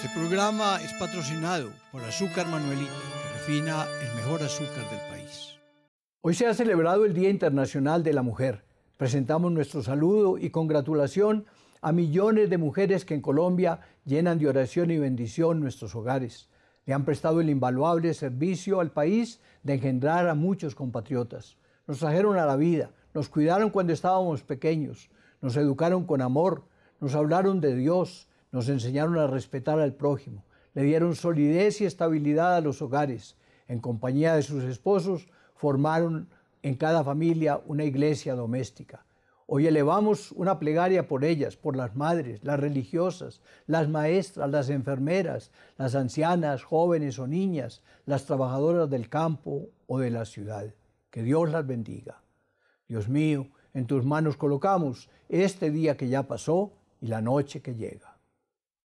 Este programa es patrocinado por Azúcar Manuelita, que refina el mejor azúcar del país. Hoy se ha celebrado el Día Internacional de la Mujer. Presentamos nuestro saludo y congratulación a millones de mujeres que en Colombia llenan de oración y bendición nuestros hogares. Le han prestado el invaluable servicio al país de engendrar a muchos compatriotas. Nos trajeron a la vida, nos cuidaron cuando estábamos pequeños, nos educaron con amor, nos hablaron de Dios, nos enseñaron a respetar al prójimo, le dieron solidez y estabilidad a los hogares. En compañía de sus esposos, formaron en cada familia una iglesia doméstica. Hoy elevamos una plegaria por ellas, por las madres, las religiosas, las maestras, las enfermeras, las ancianas, jóvenes o niñas, las trabajadoras del campo o de la ciudad. Que Dios las bendiga. Dios mío, en tus manos colocamos este día que ya pasó y la noche que llega.